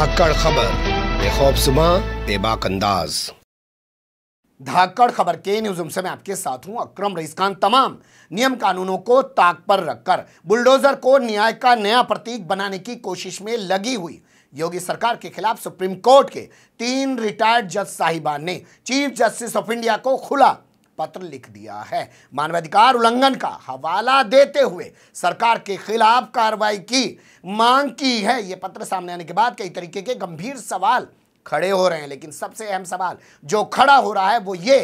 धाकड़ खबर बेखौफ सुबह बेबाक अंदाज धाकड़ खबर के न्यूज से मैं आपके साथ हूं अक्रम रईस खान तमाम नियम कानूनों को ताक पर रखकर बुलडोजर को न्याय का नया प्रतीक बनाने की कोशिश में लगी हुई योगी सरकार के खिलाफ सुप्रीम कोर्ट के तीन रिटायर्ड जज साहिबान ने चीफ जस्टिस ऑफ इंडिया को खुला पत्र लिख दिया है मानवाधिकार उल्लंघन का हवाला देते हुए सरकार के खिलाफ कार्रवाई की मांग की है ये पत्र सामने आने के बाद कई तरीके के गंभीर सवाल खड़े हो रहे हैं लेकिन सबसे अहम सवाल जो खड़ा हो रहा है वो ये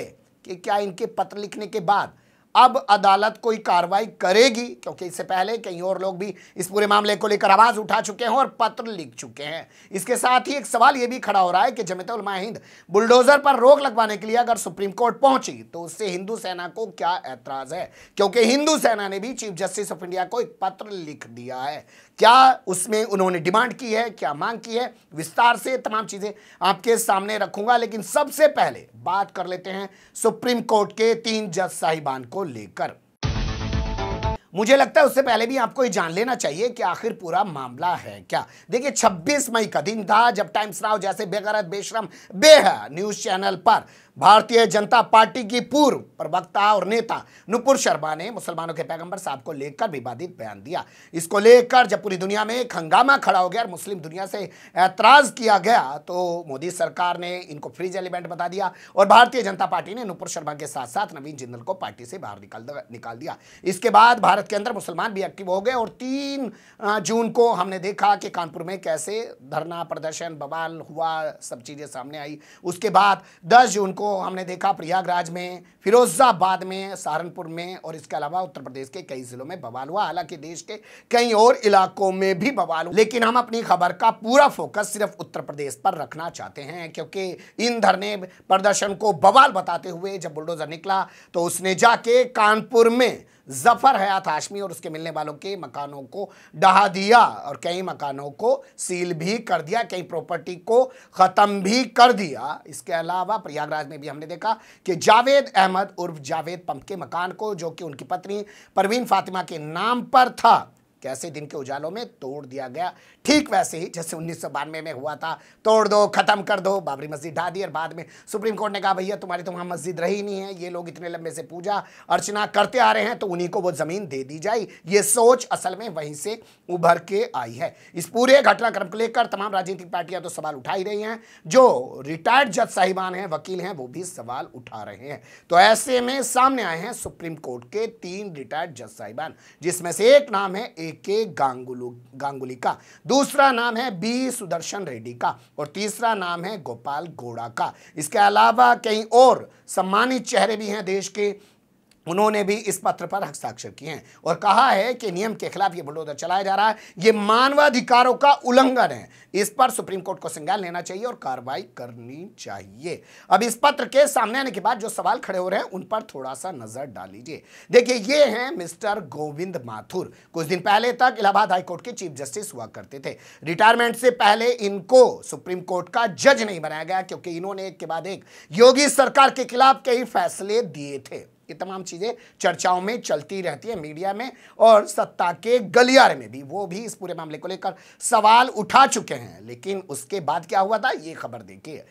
कि क्या इनके पत्र लिखने के बाद अब अदालत कोई कार्रवाई करेगी क्योंकि इससे पहले कई और लोग भी इस पूरे मामले को लेकर आवाज़ उठा चुके हैं और पत्र लिख चुके हैं इसके साथ ही एक सवाल यह भी खड़ा हो रहा है कि जमत उलमा हिंद बुलडोजर पर रोक लगवाने के लिए अगर सुप्रीम कोर्ट पहुंची तो उससे हिंदू सेना को क्या ऐतराज़ है क्योंकि हिंदू सेना ने भी चीफ जस्टिस ऑफ इंडिया को एक पत्र लिख दिया है क्या उसमें उन्होंने डिमांड की है क्या मांग की है विस्तार से तमाम चीज़ें आपके सामने रखूंगा लेकिन सबसे पहले बात कर लेते हैं सुप्रीम कोर्ट के तीन जज साहिबान को लेकर मुझे लगता है उससे पहले भी आपको ये जान लेना चाहिए कि आखिर पूरा मामला है क्या देखिए 26 मई का दिन था जब टाइम्स राव जैसे बेगरत बेशरम बेह न्यूज चैनल पर भारतीय जनता पार्टी की पूर्व प्रवक्ता और नेता नुपुर शर्मा ने मुसलमानों के पैगंबर साहब को लेकर विवादित बयान दिया इसको लेकर जब पूरी दुनिया में एक हंगामा खड़ा हो गया और मुस्लिम दुनिया से ऐतराज़ किया गया तो मोदी सरकार ने इनको फ्रीज एलिमेंट बता दिया और भारतीय जनता पार्टी ने नुपुर शर्मा के साथ साथ नवीन जिंदल को पार्टी से बाहर निकाल निकाल दिया इसके बाद भारत के अंदर मुसलमान भी एक्टिव हो गए और तीन जून को हमने देखा कि कानपुर में कैसे धरना प्रदर्शन बवाल हुआ सब चीज़ें सामने आई उसके बाद दस जून को को हमने देखा प्रयागराज में फिरोजाबाद में सहारनपुर में और इसके अलावा उत्तर प्रदेश के कई जिलों में बवाल हुआ हालांकि देश के कई और इलाकों में भी बवाल हुआ लेकिन हम अपनी खबर का पूरा फोकस सिर्फ उत्तर प्रदेश पर रखना चाहते हैं क्योंकि इन धरने प्रदर्शन को बवाल बताते हुए जब बुलडोजर निकला तो उसने जाके कानपुर में जफर हयात हाशमी और उसके मिलने वालों के मकानों को डहा दिया और कई मकानों को सील भी कर दिया कई प्रॉपर्टी को ख़त्म भी कर दिया इसके अलावा प्रयागराज में भी हमने देखा कि जावेद अहमद उर्फ जावेद पंप के मकान को जो कि उनकी पत्नी परवीन फातिमा के नाम पर था कैसे दिन के उजालों में तोड़ दिया गया ठीक वैसे ही जैसे उन्नीस में हुआ था तोड़ दो खत्म कर दो बाबरी मस्जिद ढा दी और बाद में सुप्रीम कोर्ट ने कहा भैया तुम्हारी तो वहां मस्जिद रही नहीं है ये लोग इतने लंबे से पूजा अर्चना करते आ रहे हैं तो उन्हीं को वो ज़मीन दे दी जाए ये सोच असल में वहीं से उभर के आई है इस पूरे घटनाक्रम को लेकर तमाम राजनीतिक पार्टियां तो सवाल उठा ही रही हैं जो रिटायर्ड जज साहिबान हैं वकील हैं वो भी सवाल उठा रहे हैं तो ऐसे में सामने आए हैं सुप्रीम कोर्ट के तीन रिटायर्ड जज साहिबान जिसमें से एक नाम है ए ए के गांगुलू गांगुली का दूसरा नाम है बी सुदर्शन रेड्डी का और तीसरा नाम है गोपाल गोड़ा का इसके अलावा कई और सम्मानित चेहरे भी हैं देश के उन्होंने भी इस पत्र पर हस्ताक्षर किए हैं और कहा है कि नियम के खिलाफ ये बुलडोजर चलाया जा रहा है ये मानवाधिकारों का उल्लंघन है इस पर सुप्रीम कोर्ट को संज्ञान लेना चाहिए और कार्रवाई करनी चाहिए अब इस पत्र के सामने आने के बाद जो सवाल खड़े हो रहे हैं उन पर थोड़ा सा नजर डाल लीजिए देखिए ये हैं मिस्टर गोविंद माथुर कुछ दिन पहले तक इलाहाबाद हाईकोर्ट के चीफ जस्टिस हुआ करते थे रिटायरमेंट से पहले इनको सुप्रीम कोर्ट का जज नहीं बनाया गया क्योंकि इन्होंने एक के बाद एक योगी सरकार के खिलाफ कई फैसले दिए थे ये तमाम चीज़ें चर्चाओं में चलती रहती है मीडिया में और सत्ता के गलियारे में भी वो भी इस पूरे मामले को लेकर सवाल उठा चुके हैं लेकिन उसके बाद क्या हुआ था ये खबर देखिए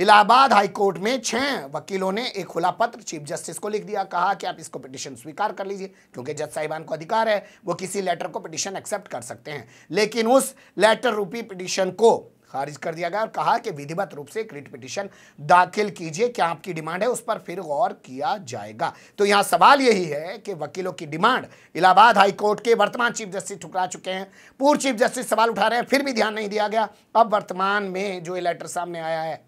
इलाहाबाद हाई कोर्ट में छह वकीलों ने एक खुला पत्र चीफ जस्टिस को लिख दिया कहा कि आप इसको पिटिशन स्वीकार कर लीजिए क्योंकि जज साहिबान को अधिकार है वो किसी लेटर को पिटिशन एक्सेप्ट कर सकते हैं लेकिन उस लेटर रूपी पिटिशन को खारिज कर दिया गया और कहा कि विधिवत रूप से एक रिट पिटिशन दाखिल कीजिए क्या आपकी डिमांड है उस पर फिर गौर किया जाएगा तो यहाँ सवाल यही है कि वकीलों की डिमांड इलाहाबाद हाईकोर्ट के वर्तमान चीफ जस्टिस ठुकरा चुके हैं पूर्व चीफ जस्टिस सवाल उठा रहे हैं फिर भी ध्यान नहीं दिया गया अब वर्तमान में जो ये लेटर सामने आया है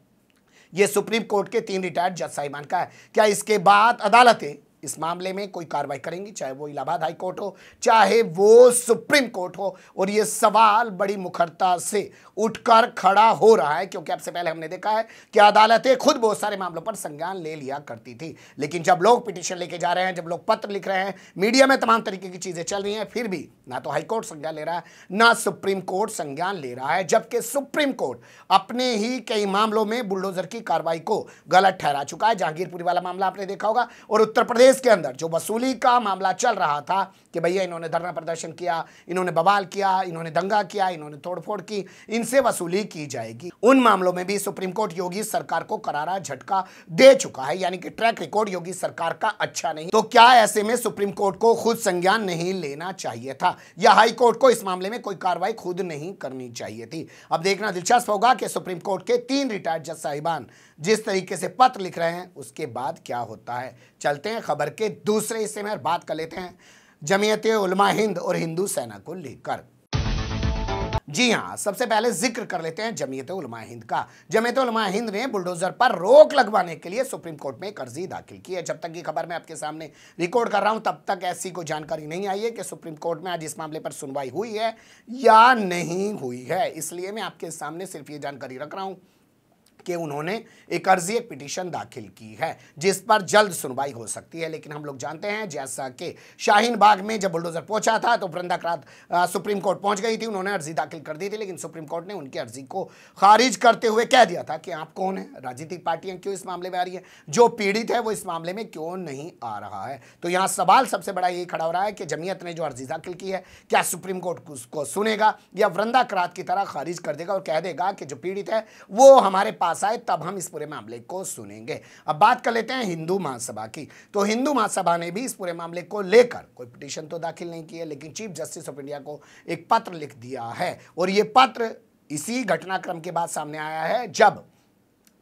ये सुप्रीम कोर्ट के तीन रिटायर्ड जज साहिबान का है क्या इसके बाद अदालतें इस मामले में कोई कार्रवाई करेंगी चाहे वो इलाहाबाद हाई कोर्ट हो चाहे वो सुप्रीम कोर्ट हो और ये सवाल बड़ी मुखरता से उठकर खड़ा हो रहा है क्योंकि आपसे पहले हमने देखा है कि अदालतें खुद बहुत सारे मामलों पर संज्ञान ले लिया करती थी लेकिन जब लोग पिटिशन लेके जा रहे हैं जब लोग पत्र लिख रहे हैं मीडिया में तमाम तरीके की चीज़ें चल रही हैं फिर भी ना तो हाईकोर्ट संज्ञान ले रहा है ना सुप्रीम कोर्ट संज्ञान ले रहा है जबकि सुप्रीम कोर्ट अपने ही कई मामलों में बुलडोजर की कार्रवाई को गलत ठहरा चुका है जहांगीरपुरी वाला मामला आपने देखा होगा और उत्तर प्रदेश प्रदेश के अंदर जो वसूली का मामला चल रहा था कि भैया इन्होंने धरना प्रदर्शन किया इन्होंने बवाल किया इन्होंने दंगा किया इन्होंने तोड़फोड़ की इनसे वसूली की जाएगी उन मामलों में भी सुप्रीम कोर्ट योगी सरकार को करारा झटका दे चुका है यानी कि ट्रैक रिकॉर्ड योगी सरकार का अच्छा नहीं तो क्या ऐसे में सुप्रीम कोर्ट को खुद संज्ञान नहीं लेना चाहिए था या हाईकोर्ट को इस मामले में कोई कार्रवाई खुद नहीं करनी चाहिए थी अब देखना दिलचस्प होगा कि सुप्रीम कोर्ट के तीन रिटायर्ड जज साहिबान जिस तरीके से पत्र लिख रहे हैं उसके बाद क्या होता है चलते हैं खबर खबर के दूसरे हिस्से में बात कर लेते हैं जमीयत उलमा हिंद और हिंदू सेना को लेकर जी हाँ सबसे पहले जिक्र कर लेते हैं जमीयत उलमा हिंद का जमीयत उलमा हिंद ने बुलडोजर पर रोक लगवाने के लिए सुप्रीम कोर्ट में एक अर्जी दाखिल की है जब तक की खबर मैं आपके सामने रिकॉर्ड कर रहा हूं तब तक ऐसी कोई जानकारी नहीं आई है कि सुप्रीम कोर्ट में आज इस मामले पर सुनवाई हुई है या नहीं हुई है इसलिए मैं आपके सामने सिर्फ ये जानकारी रख रहा हूं के उन्होंने एक अर्जी एक पिटीशन दाखिल की है जिस पर जल्द सुनवाई हो सकती है लेकिन हम लोग जानते हैं जैसा कि शाहीन बाग में जब बुलडोजर पहुंचा था तो वृंदा क्रात सुप्रीम कोर्ट पहुंच गई थी उन्होंने अर्जी दाखिल कर दी थी लेकिन सुप्रीम कोर्ट ने उनकी अर्जी को खारिज करते हुए कह दिया था कि आप कौन है राजनीतिक पार्टियां क्यों इस मामले में आ रही है जो पीड़ित है वो इस मामले में क्यों नहीं आ रहा है तो यहां सवाल सबसे बड़ा यही खड़ा हो रहा है कि जमीयत ने जो अर्जी दाखिल की है क्या सुप्रीम कोर्ट उसको सुनेगा या वृंदा क्रात की तरह खारिज कर देगा और कह देगा कि जो पीड़ित है वो हमारे पास पास आए तब हम इस पूरे मामले को सुनेंगे अब बात कर लेते हैं हिंदू महासभा की तो हिंदू महासभा ने भी इस पूरे मामले को लेकर कोई पिटिशन तो दाखिल नहीं किया लेकिन चीफ जस्टिस ऑफ इंडिया को एक पत्र लिख दिया है और ये पत्र इसी घटनाक्रम के बाद सामने आया है जब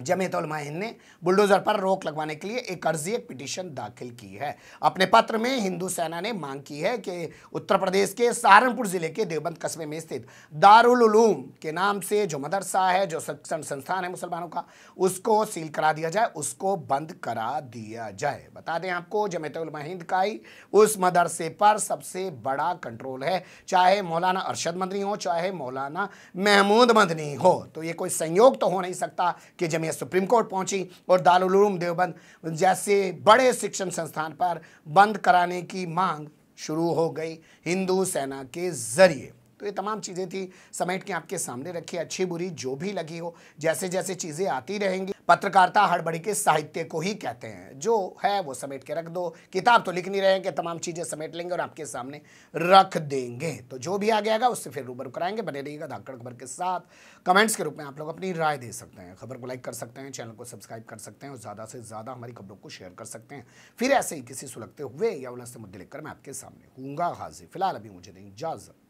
जमीयत हिंद ने बुलडोजर पर रोक लगवाने के लिए एक अर्जी एक पिटीशन दाखिल की है अपने पत्र में हिंदू सेना ने मांग की है कि उत्तर प्रदेश के सहारनपुर जिले के देवबंद कस्बे में स्थित दारूम के नाम से जो मदरसा है जो शिक्षण संस्थान है मुसलमानों का उसको सील करा दिया जाए उसको बंद करा दिया जाए बता दें आपको जमीयत हिंद का ही उस मदरसे पर सबसे बड़ा कंट्रोल है चाहे मौलाना अरशद मदनी हो चाहे मौलाना महमूद मदनी हो तो ये कोई संयोग तो हो नहीं सकता कि जमीयत में सुप्रीम कोर्ट पहुंची और दारूम देवबंद जैसे बड़े शिक्षण संस्थान पर बंद कराने की मांग शुरू हो गई हिंदू सेना के जरिए तो ये तमाम चीज़ें थी समेट के आपके सामने रखी अच्छी बुरी जो भी लगी हो जैसे जैसे चीज़ें आती रहेंगी पत्रकारिता हड़बड़ी के साहित्य को ही कहते हैं जो है वो समेट के रख दो किताब तो लिख नहीं रहे कि तमाम चीज़ें समेट लेंगे और आपके सामने रख देंगे तो जो भी आ गया उससे फिर रूबरू कराएंगे बने रहिएगा धाकड़ खबर के साथ कमेंट्स के रूप में आप लोग अपनी राय दे सकते हैं खबर को लाइक कर सकते हैं चैनल को सब्सक्राइब कर सकते हैं और ज़्यादा से ज़्यादा हमारी खबरों को शेयर कर सकते हैं फिर ऐसे ही किसी सुलगते हुए या उलझते मुद्दे लेकर मैं आपके सामने हूँगा हाजिर फिलहाल अभी मुझे दें इजाज़त